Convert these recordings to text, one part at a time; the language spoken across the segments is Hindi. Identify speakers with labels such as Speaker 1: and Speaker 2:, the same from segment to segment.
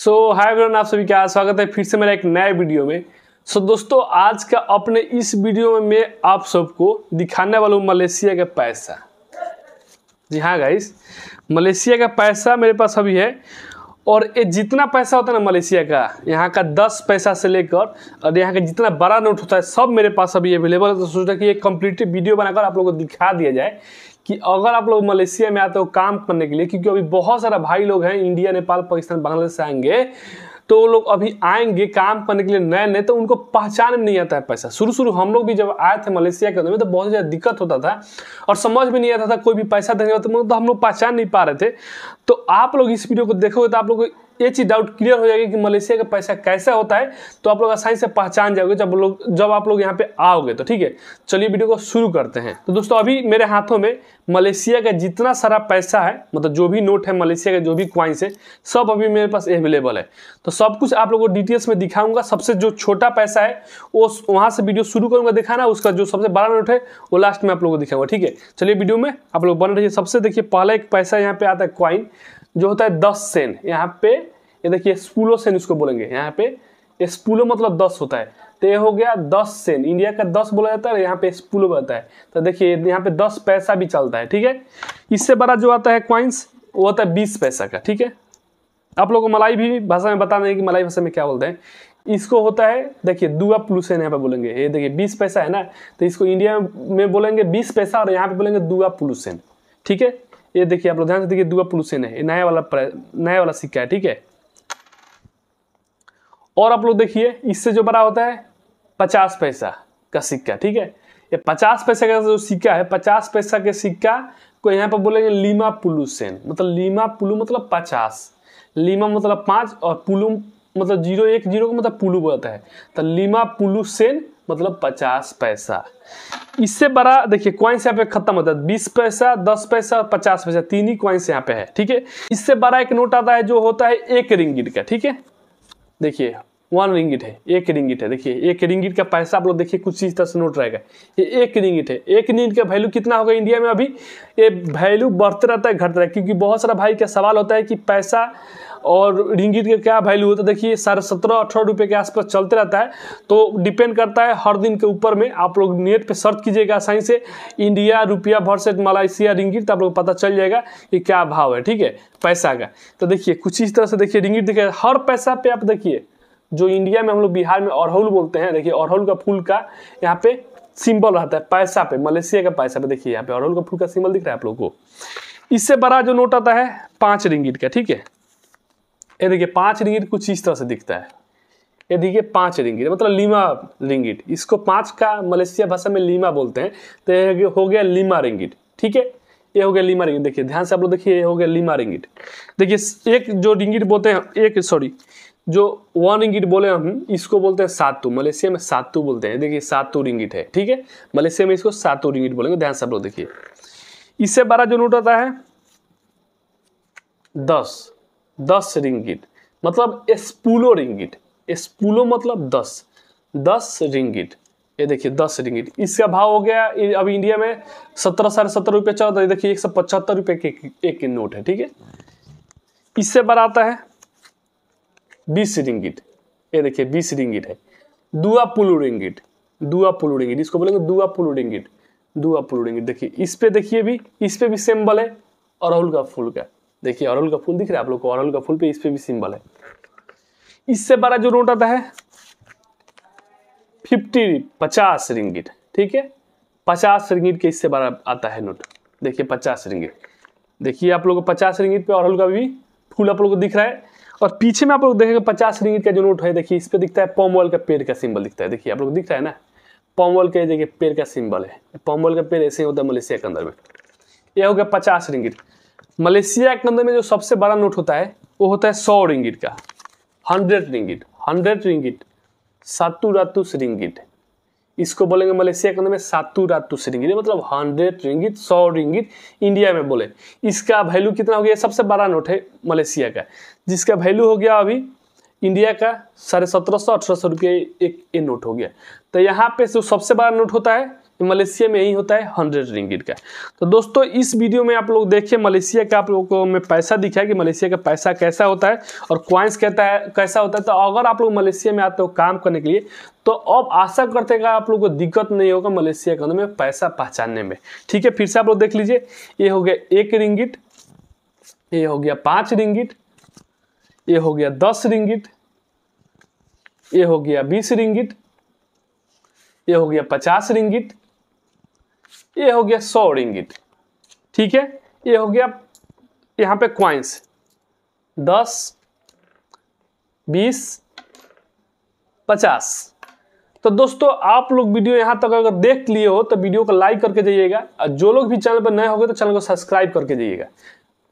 Speaker 1: सो हाय एवरीवन आप सभी का स्वागत है फिर से मेरा एक नए वीडियो में सो so, दोस्तों आज का अपने इस वीडियो में मैं आप सबको दिखाने वाला हूँ मलेशिया का पैसा जी हाँ गाइस मलेशिया का पैसा मेरे पास अभी है और ये जितना पैसा होता है ना मलेशिया का यहाँ का दस पैसा से लेकर और यहाँ का जितना बड़ा नोट होता है सब मेरे पास अभी अवेलेबल है तो सोचा कि ये कम्प्लीट वीडियो बनाकर आप लोगों को दिखा दिया जाए कि अगर आप लोग मलेशिया में आते हो काम करने के लिए क्योंकि अभी बहुत सारा भाई लोग हैं इंडिया नेपाल पाकिस्तान बांग्लादेश से आएंगे तो वो लोग अभी आएंगे काम करने के लिए नए नए तो उनको पहचान में नहीं आता है पैसा शुरू शुरू हम लोग भी जब आए थे मलेशिया के अंदर में तो बहुत ज़्यादा दिक्कत होता था और समझ में नहीं आता था कोई भी पैसा देने तो हम लोग पहचान नहीं पा रहे थे तो आप लोग इस वीडियो को देखोगे तो आप लोग ये चीज़ डाउट क्लियर हो जाएगी कि मलेशिया का पैसा कैसा होता है तो आप लोग आसानी से पहचान जाओगे जब लोग जब आप लोग यहाँ पे आओगे तो ठीक है चलिए वीडियो को शुरू करते हैं तो दोस्तों अभी मेरे हाथों में मलेशिया का जितना सारा पैसा है मतलब जो भी नोट है मलेशिया का जो भी क्वाइंस है सब अभी मेरे पास अवेलेबल है तो सब कुछ आप लोगों को डिटेल्स में दिखाऊंगा सबसे जो छोटा पैसा है वो वहाँ से वीडियो शुरू करूंगा दिखाना उसका जो सबसे बड़ा नोट है वो लास्ट में आप लोगों को दिखाऊंगा ठीक है चलिए वीडियो में आप लोग बन रही है सबसे देखिए पहला एक पैसा यहाँ पे आता है क्वाइन जो होता है दस सेन यहाँ पे ये देखिए स्पूलो सेन इसको बोलेंगे यहाँ पे स्पूलो मतलब दस होता है तो ये हो गया दस सेन इंडिया का दस बोला जाता है यहाँ पे स्पूलो बोलता है तो देखिए यहाँ पे दस पैसा भी चलता है ठीक है इससे बड़ा जो आता है क्वाइंस वो होता है बीस पैसा का ठीक है आप लोगों को मलाई भी भाषा में बताना है कि मलाई भाषा में क्या बोलते हैं इसको होता है देखिए दुआ पुलुसेन यहाँ पे बोलेंगे ये देखिए बीस पैसा है ना तो इसको इंडिया में बोलेंगे बीस पैसा और यहाँ पे बोलेंगे दुआ पुलुसेन ठीक है ये देखिए आप लोग ध्यान से देखिए दुआ पोलूशन है ये नया वाला नया वाला सिक्का है ठीक है और आप लोग देखिए इससे जो बड़ा होता है पचास पैसा का सिक्का ठीक है ये पचास पैसे का जो सिक्का है पचास पैसा के सिक्का को यहाँ पर बोलेंगे लीमा पुलुसेन मतलब लीमा पुलू मतलब पचास लीमा मतलब पाँच और पुलु मतलब जीरो एक जीरो को मतलब पुलू बोलता है तो लीमा पुलुसेन मतलब पचास पैसा इससे बड़ा देखिए क्वाइंस यहाँ पे खत्म होता है बीस पैसा दस पैसा और पचास पैसा तीन ही क्वाइंस यहाँ पे है ठीक है इससे बड़ा एक नोट आता है जो होता है एक रिंगिट का ठीक है देखिए वन रिंगिट है एक रिंगिट है देखिए एक रिंगिट का पैसा आप लोग देखिए कुछ चीज तरह से नोट रहेगा ये एक रिंगिट है एक रिंगिट का वैल्यू कितना होगा इंडिया में अभी ये वैल्यू बढ़ते रहता है घटता रहता है क्योंकि बहुत सारा भाई का सवाल होता है कि पैसा और रिंगिट का क्या वैल्यू होता है देखिए साढ़े सत्रह अठारह रुपये के आसपास चलते रहता है तो डिपेंड करता है हर दिन के ऊपर में आप लोग नेट पे सर्च कीजिएगा आसानी से इंडिया रुपया भरसेट मलाइसिया रिंगिट तो आप लोग पता चल जाएगा कि क्या भाव है ठीक है पैसा का तो देखिए कुछ इस तरह से देखिए रिंगिट देखिए हर पैसा पे आप देखिए जो इंडिया में हम लोग बिहार में अरहुल बोलते हैं देखिए अरहुल का फूल का यहाँ पे सिंबल रहता है पैसा पे मलेशिया का पैसा पे देखिए यहाँ पे अरहुल का फूल का सिंबल दिख रहा है आप लोगों को इससे बड़ा जो नोट आता है पाँच रिंगिट का ठीक है ये देखिए पांच रिंगिट कुछ इस तरह से दिखता है ये देखिए पांच रिंगिट मतलब लीमा रिंगिट इसको पांच का मलेशिया भाषा में लीमा बोलते हैं तो ये हो गया लीमा रिंगिट ठीक है ये हो गया लीमा रिंगिट देखिए ध्यान से आप लोग देखिए ये हो गया लीमा रिंगिट देखिए एक जो रिंगिट बोलते हैं एक सॉरी जो वन रिंगिट बोले हम इसको बोलते हैं सातू मलेशिया में सातू बोलते हैं देखिए सातू रिंगिट है ठीक है मलेशिया में इसको सातू रिंगिट बोलेंगे ध्यान से आप लोग देखिए इससे बारह जो नोट आता है दस दस रिंगिट मतलब स्पूलो रिंगिट स्पूलो मतलब दस दस रिंगिट ये देखिए दस रिंगिट इसका भाव हो गया अब इंडिया में सत्रह साढ़े सत्रह रुपये चल रहा है देखिए एक सौ पचहत्तर रुपये के एक नोट है ठीक है इससे बढ़ाता है बीस रिंगिट ये देखिए बीस रिंगिट है दुआ पुलु रिंगिट दुआ पुलु रिंगिट इसको बोलेंगे दुआ पुलु रिंगिट दुआ पुलु रिंगिट देखिए इस पे देखिए भी इस पे भी सिंबल है अरहुल का फूल का देखिए अरहुल का फूल दिख रहा है आप लोग को अरहुल का फूल पे इस पे भी सिंबल है इससे बड़ा जो नोट आता है फिफ्टी पचास रिंगिट ठीक है पचास रिंगिट के इससे बड़ा आता है नोट देखिए पचास रिंगिट देखिए आप लोग को पचास रिंगिट पे अरहुल का भी फूल आप लोग को दिख रहा है और पीछे में आप लोग देखेंगे पचास रिंगिट का जो नोट है देखिए इस पर दिखता है पॉमवल का पेड़ का सिंबल दिखता है देखिए आप लोग दिख रहा है ना पॉमवल का देखिए पेड़ का सिंबल है पॉमवल का पेड़ ऐसे होता है मलेशिया के अंदर में यह हो गया पचास रिंगिट मलेशिया एक्ट नंबर में जो सबसे बड़ा नोट होता है वो होता है सौ रिंगिट का हंड्रेड रिंगिट हंड्रेड रिंगिट सातु रातु रिंगिट इसको बोलेंगे मलेशिया के अंदर में सातु रातु रिंगिट मतलब हंड्रेड रिंगिट सौ रिंगिट इंडिया में बोले इसका वैल्यू कितना हो गया सबसे बड़ा नोट है मलेशिया का जिसका वैल्यू हो गया अभी इंडिया का साढ़े सत्रह सौ अठारह सौ रुपये एक ये नोट हो गया तो यहाँ पे जो सबसे बड़ा नोट होता है मलेशिया में यही होता है हंड्रेड रिंगिट का तो दोस्तों इस वीडियो में आप लोग देखिए मलेशिया का आप लोगों को मैं पैसा दिखाया कि मलेशिया का पैसा कैसा होता है और क्वाइंस कहता है कैसा होता है तो अगर आप लोग मलेशिया में आते हो काम करने के लिए तो अब आशा करते हैं आप लोग को दिक्कत नहीं होगा मलेशिया के अंदर में पैसा पहचानने में ठीक है फिर से आप लोग देख लीजिए ये हो गया एक रिंगिट ये हो गया पाँच रिंगिट ये हो गया दस रिंगिट ये हो गया बीस रिंगिट ये हो गया पचास रिंगिट ये हो गया सौ रिंगिट ठीक है ये हो गया यहाँ पे क्वाइंस दस बीस पचास तो दोस्तों आप लोग वीडियो यहाँ तक अगर देख लिए हो तो वीडियो को लाइक करके जाइएगा और जो लोग भी चैनल पर नए होंगे तो चैनल को सब्सक्राइब करके जाइएगा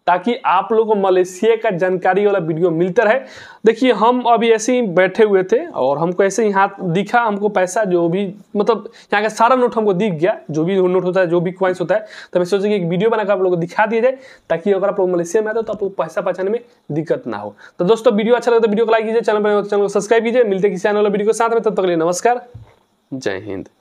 Speaker 1: ताकि आप लोगों को मलेशिया का जानकारी वाला वीडियो मिलता रहे देखिए हम अभी ऐसे ही बैठे हुए थे और हमको ऐसे ही हाथ दिखा हमको पैसा जो भी मतलब यहाँ का सारा नोट हमको दिख गया जो भी नोट होता है जो भी क्वाइंस होता है तो मैं सोचा कि एक वीडियो बनाकर आप लोग को दिखा दिया जाए ताकि अगर आप लोग मलेशिया में आते हो तो आप लोग पैसा पहचाने में दिक्कत ना हो तो दोस्तों वीडियो अच्छा लगता तो वीडियो को लाइक कीजिए चैनल पर तो चैनल को सब्सक्राइब कीजिए मिलते किसी आने वाला वीडियो के साथ में तब तक लिए नमस्कार जय हिंद